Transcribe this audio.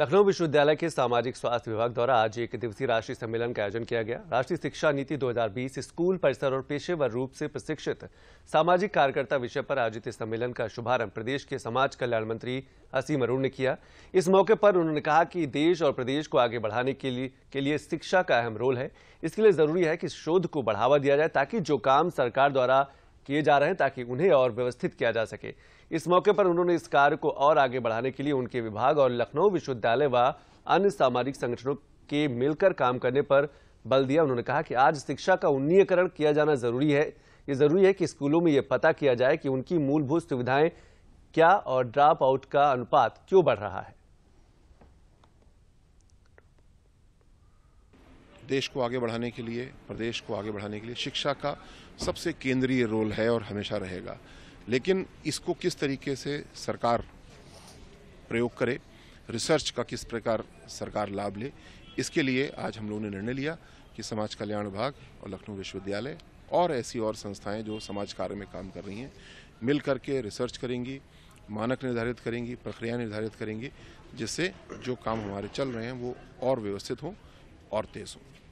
लखनऊ विश्वविद्यालय के सामाजिक स्वास्थ्य विभाग द्वारा आज एक दिवसीय राष्ट्रीय सम्मेलन का आयोजन किया गया राष्ट्रीय शिक्षा नीति 2020 स्कूल परिसर और पेशेवर रूप से प्रशिक्षित सामाजिक कार्यकर्ता विषय पर आयोजित इस सम्मेलन का शुभारंभ प्रदेश के समाज कल्याण मंत्री असीम अरूण ने किया इस मौके पर उन्होंने कहा कि देश और प्रदेश को आगे बढ़ाने के लिए के लिए शिक्षा का अहम रोल है इसके लिए जरूरी है कि शोध को बढ़ावा दिया जाए ताकि जो काम सरकार द्वारा किए जा रहे हैं ताकि उन्हें और व्यवस्थित किया जा सके इस मौके पर उन्होंने इस कार्य को और आगे बढ़ाने के लिए उनके विभाग और लखनऊ विश्वविद्यालय व अन्य सामाजिक संगठनों के मिलकर काम करने पर बल दिया उन्होंने कहा कि आज शिक्षा का उन्नीयकरण किया जाना जरूरी है ये जरूरी है कि स्कूलों में ये पता किया जाए कि उनकी मूलभूत सुविधाएं क्या और ड्रॉप आउट का अनुपात क्यों बढ़ रहा है देश को आगे बढ़ाने के लिए प्रदेश को आगे बढ़ाने के लिए शिक्षा का सबसे केंद्रीय रोल है और हमेशा रहेगा लेकिन इसको किस तरीके से सरकार प्रयोग करे रिसर्च का किस प्रकार सरकार लाभ ले इसके लिए आज हम लोगों ने निर्णय लिया कि समाज कल्याण विभाग और लखनऊ विश्वविद्यालय और ऐसी और संस्थाएं जो समाज कार्य में काम कर रही हैं मिल करके रिसर्च करेंगी मानक निर्धारित करेंगी प्रक्रिया निर्धारित करेंगी जिससे जो काम हमारे चल रहे हैं वो और व्यवस्थित हों और तेज होंगी